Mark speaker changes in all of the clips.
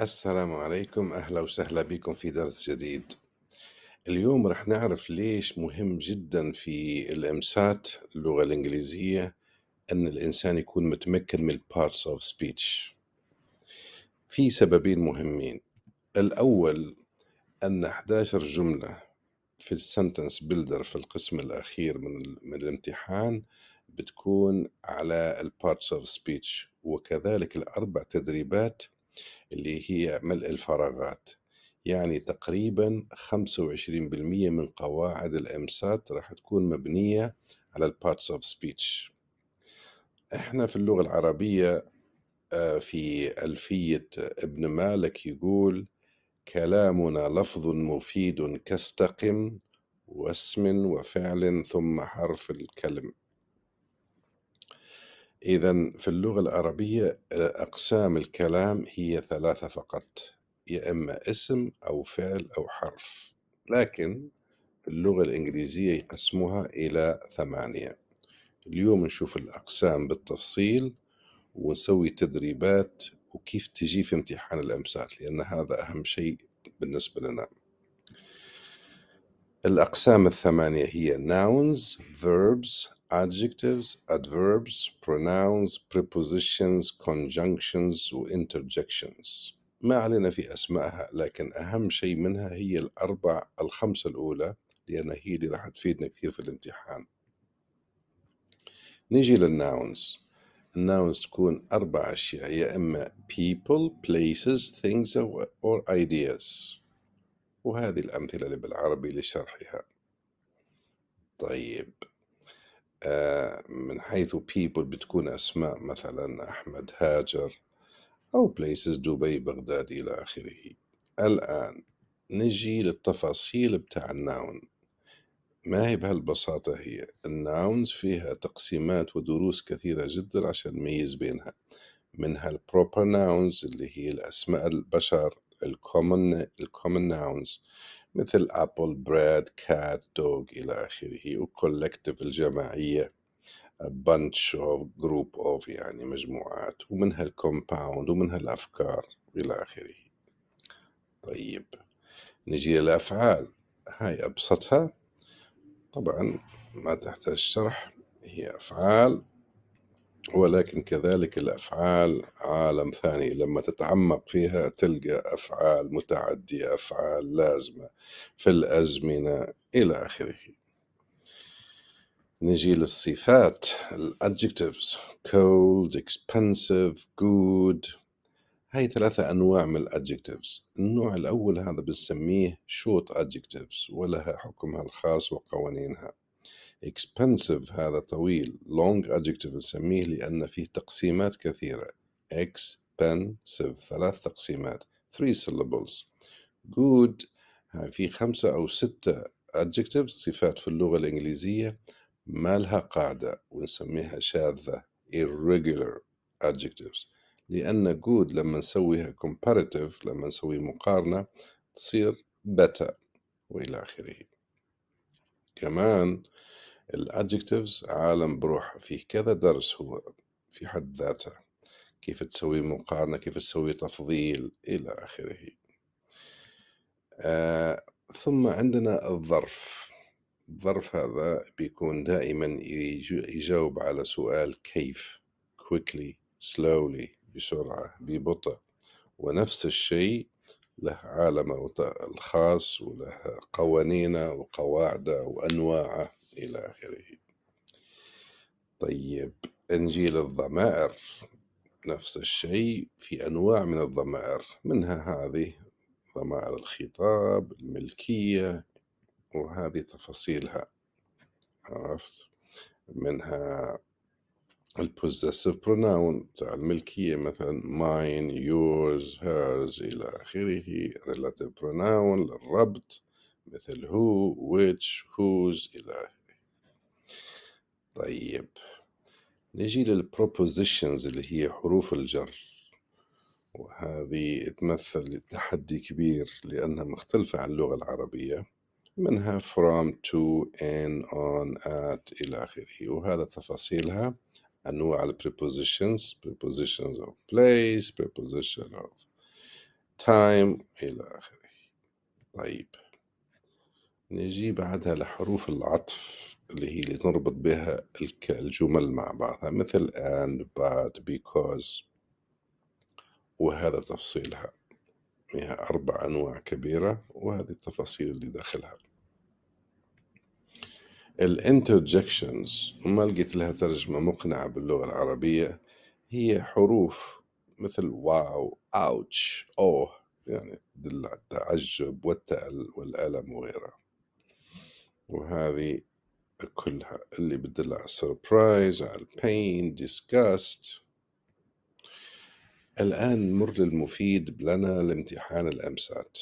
Speaker 1: السلام عليكم أهلا وسهلا بكم في درس جديد اليوم رح نعرف ليش مهم جدا في الإمسات اللغة الإنجليزية أن الإنسان يكون متمكن من parts of speech في سببين مهمين الأول أن 11 جملة في السنتنس بيلدر في القسم الأخير من, من الامتحان بتكون على parts of speech وكذلك الأربع تدريبات اللي هي ملء الفراغات يعني تقريبا 25% من قواعد الامسات راح تكون مبنيه على parts of speech احنا في اللغه العربيه آه، في الفيه ابن مالك يقول كلامنا لفظ مفيد كاستقم واسم وفعل ثم حرف الكلم إذا في اللغة العربية آه، أقسام الكلام هي ثلاثة فقط يا إما اسم أو فعل أو حرف لكن في اللغة الإنجليزية يقسموها إلى ثمانية اليوم نشوف الأقسام بالتفصيل ونسوي تدريبات وكيف تجي في امتحان الأمثال لأن هذا أهم شيء بالنسبة لنا الأقسام الثمانية هي nouns, verbs, adjectives, adverbs, pronouns, prepositions, conjunctions interjections. ما علينا في أسمائها لكن أهم شيء منها هي الأربع الخمسة الأولى لأن هي اللي راح تفيدنا كثير في الامتحان نيجي للناونز الناونز تكون أربع أشياء يا إما people, places, things or ideas وهذه الأمثلة اللي بالعربي لشرحها طيب آه، من حيث بيبل بتكون أسماء مثلا أحمد هاجر أو بليسز دبي بغداد إلى آخره الآن نجي للتفاصيل بتاع الناون ما هي بهالبساطة هي الناونز فيها تقسيمات ودروس كثيرة جدا عشان نميز بينها منها البروبر ناونز اللي هي الأسماء البشر الcommon الcommon nouns مثل apple, bread, cat, dog إلى آخره وكولكتيف الجماعية a bunch of group of يعني مجموعات ومنها الكومباوند ومنها الأفكار إلى آخره طيب نجي للأفعال هاي أبسطها طبعا ما تحتاج شرح هي أفعال ولكن كذلك الافعال عالم ثاني لما تتعمق فيها تلقى افعال متعديه افعال لازمه في الازمنه الى اخره نجي للصفات الادجكتيفز cold expensive good هاي ثلاثة أنواع من الأدجكتيفز النوع الأول هذا بنسميه short adjectives ولها حكمها الخاص وقوانينها expensive هذا طويل long adjective نسميه لأن فيه تقسيمات كثيرة expensive ثلاث تقسيمات three syllables good في خمسة أو ستة adjectives صفات في اللغة الإنجليزية ما لها قاعدة ونسميها شاذة irregular adjectives لأن good لما نسويها comparative لما نسوي مقارنة تصير better وإلى آخره كمان الادجكتيفز عالم بروح فيه كذا درس هو في حد ذاته كيف تسوي مقارنة كيف تسوي تفضيل إلى آخره آه ثم عندنا الظرف الظرف هذا بيكون دائما يجاوب على سؤال كيف quickly slowly بسرعة ببطء ونفس الشيء له عالمه الخاص وله قوانينه وقواعده وأنواعه إلى آخره طيب إنجيل الضمائر نفس الشيء في أنواع من الضمائر منها هذه ضمائر الخطاب الملكية وهذه تفاصيلها عرفت منها possessive pronoun تاع الملكية مثلا mine, yours, hers إلى آخره relative pronoun للربط مثل who which whose إلى آخره طيب نجي للبروبوزيشنز اللي هي حروف الجر وهذه تمثل تحدي كبير لأنها مختلفة عن اللغة العربية منها from to in on at إلى آخره وهذا تفاصيلها أنواع البريبوزيشنز prepositions of place preposition of time إلى آخره طيب نجي بعدها لحروف العطف اللي هي اللي نربط بها الجمل مع بعضها مثل and but because وهذا تفصيلها فيها أربع أنواع كبيرة وهذه التفاصيل اللي داخلها interjections ما لقيت لها ترجمة مقنعة باللغة العربية هي حروف مثل واو اوتش اوه oh، يعني تدل على التعجب والتأل والألم وغيرها وهذه كلها اللي بدل على السربرايز على البين ديسكاست الآن مر للمفيد لنا لامتحان الأمسات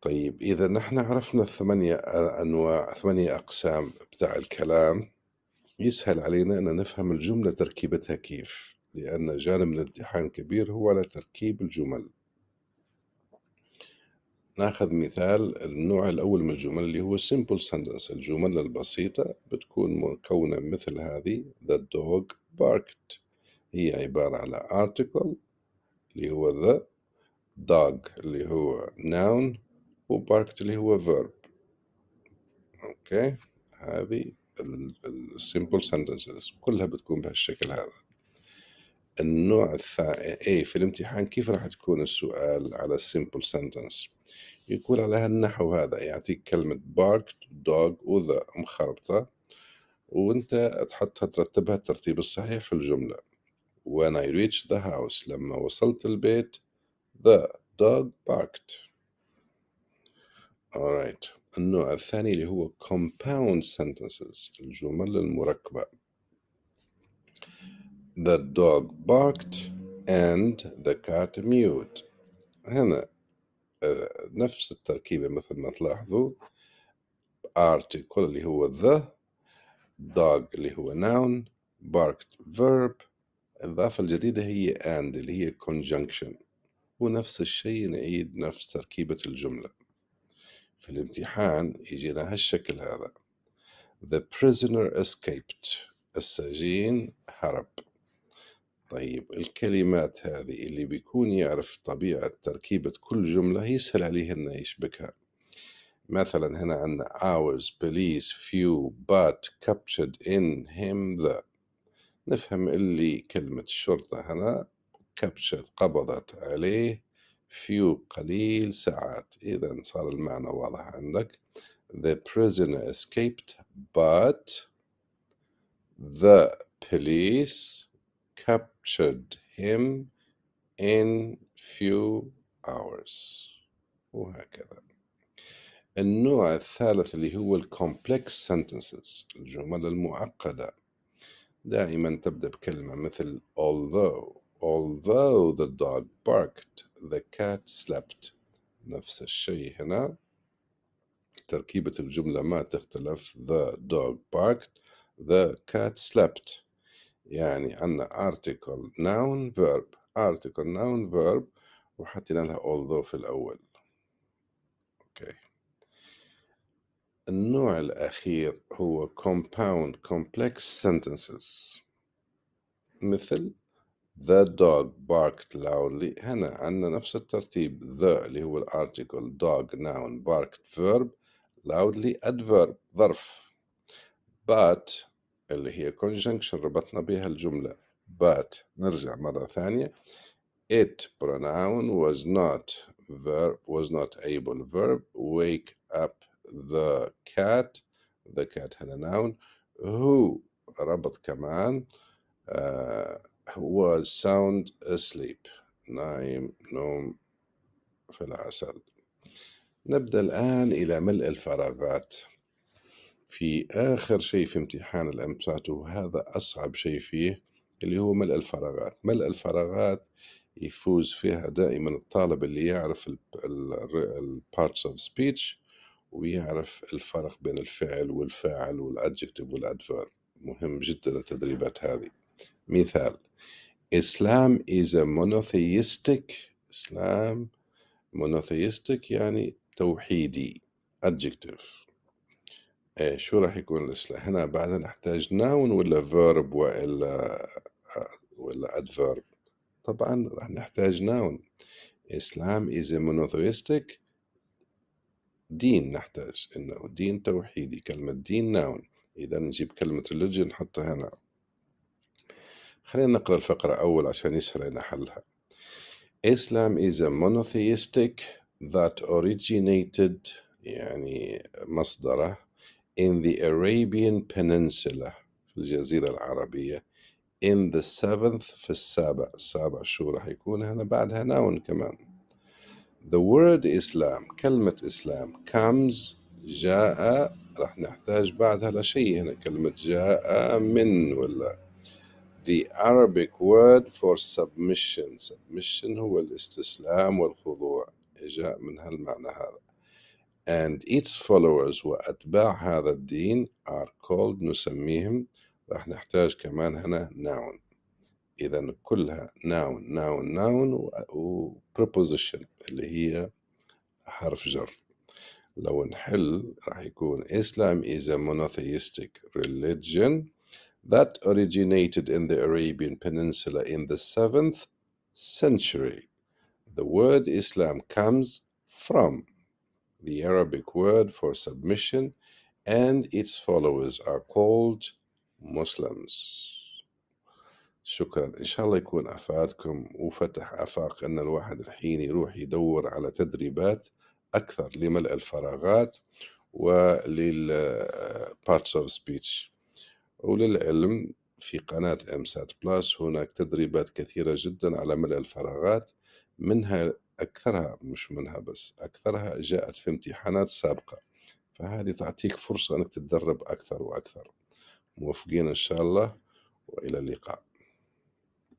Speaker 1: طيب إذا نحن عرفنا الثمانية أنواع ثمانية أقسام بتاع الكلام يسهل علينا أن نفهم الجملة تركيبتها كيف لأن جانب الامتحان كبير هو على تركيب الجمل ناخذ مثال النوع الأول من الجمل اللي هو simple sentence الجمل البسيطة بتكون مكونة مثل هذه the dog barked هي عبارة على article اللي هو the dog اللي هو noun و barked اللي هو verb اوكي هذه simple sentences كلها بتكون بهالشكل هذا النوع الثاني إيه، في الامتحان كيف راح تكون السؤال على simple sentence يكون على هالنحو هذا يعطيك كلمة bark dog وذا مخربطة وانت تحطها ترتبها الترتيب الصحيح في الجملة when I reached the house لما وصلت البيت the dog barked alright النوع الثاني اللي هو compound sentences الجمل المركبة The dog barked and the cat mewed هنا آه، نفس التركيبة مثل ما تلاحظوا article اللي هو the dog اللي هو noun barked verb الإضافة الجديدة هي and اللي هي conjunction ونفس الشيء نعيد نفس تركيبة الجملة في الامتحان يجينا هالشكل هذا The prisoner escaped السجين هرب طيب الكلمات هذه اللي بيكون يعرف طبيعة تركيبة كل جملة يسهل عليه انه يشبكها مثلا هنا عندنا hours police few but captured in him the نفهم اللي كلمة الشرطة هنا captured قبضت عليه few قليل ساعات إذا صار المعنى واضح عندك the prisoner escaped but the police captured him in few hours وهكذا النوع الثالث اللي هو complex sentences الجمل المعقدة دائما تبدأ بكلمة مثل although although the dog barked the cat slept نفس الشيء هنا تركيبة الجملة ما تختلف the dog barked the cat slept يعني عندنا article noun verb article noun verb وحطينا لها although في الأول أوكي النوع الأخير هو compound complex sentences مثل The dog barked loudly هنا عندنا نفس الترتيب the اللي هو الارتيكل dog noun barked verb loudly adverb ظرف but اللي هي conjunction ربطنا بها الجملة but نرجع مرة ثانية it pronoun was not verb was not able verb wake up the cat the cat هذا noun who ربط كمان uh, was sound asleep نايم نوم في العسل نبدأ الآن إلى ملء الفراغات في آخر شيء في امتحان الأمسات وهذا أصعب شيء فيه اللي هو ملء الفراغات ملء الفراغات يفوز فيها دائما الطالب اللي يعرف parts of speech ويعرف الفرق بين الفعل والفاعل والادجكتيف والادفيرب مهم جدا التدريبات هذه مثال إسلام is a monotheistic إسلام monotheistic يعني توحيدي adjective إيه شو راح يكون الاسلحة هنا بعد نحتاج ناون ولا فيرب وإلا ولا adverb طبعا راح نحتاج ناون اسلام از مونوثيستك دين نحتاج انه دين توحيدي كلمة دين ناون اذا نجيب كلمة ريليجن نحطها هنا خلينا نقرأ الفقرة أول عشان يسهل لنا حلها اسلام از مونوثيستك ذات اوريجينيتد يعني مصدره in the Arabian Peninsula في الجزيرة العربية in the seventh في السابع السابع شو راح يكون هنا بعدها ناون كمان the word Islam كلمة إسلام comes جاء راح نحتاج بعدها لشيء هنا كلمة جاء من ولا the Arabic word for submission submission هو الاستسلام والخضوع جاء من هالمعنى هذا and its followers وأتباع هذا الدين are called نسميهم راح نحتاج كمان هنا noun إذا كلها noun noun noun و preposition اللي هي حرف جر لو نحل راح يكون Islam is a monotheistic religion that originated in the Arabian Peninsula in the 7th century. The word Islam comes from the Arabic word for submission, and its followers are called Muslims. شكرا إن شاء الله يكون أفادكم وفتح آفاق أن الواحد الحين يروح يدور على تدريبات أكثر لملء الفراغات ولل آه، parts of speech وللعلم في قناة أمسات بلاس هناك تدريبات كثيرة جدا على ملء الفراغات منها أكثرها مش منها بس أكثرها جاءت في امتحانات سابقة فهذه تعطيك فرصة أنك تتدرب أكثر وأكثر موفقين إن شاء الله وإلى اللقاء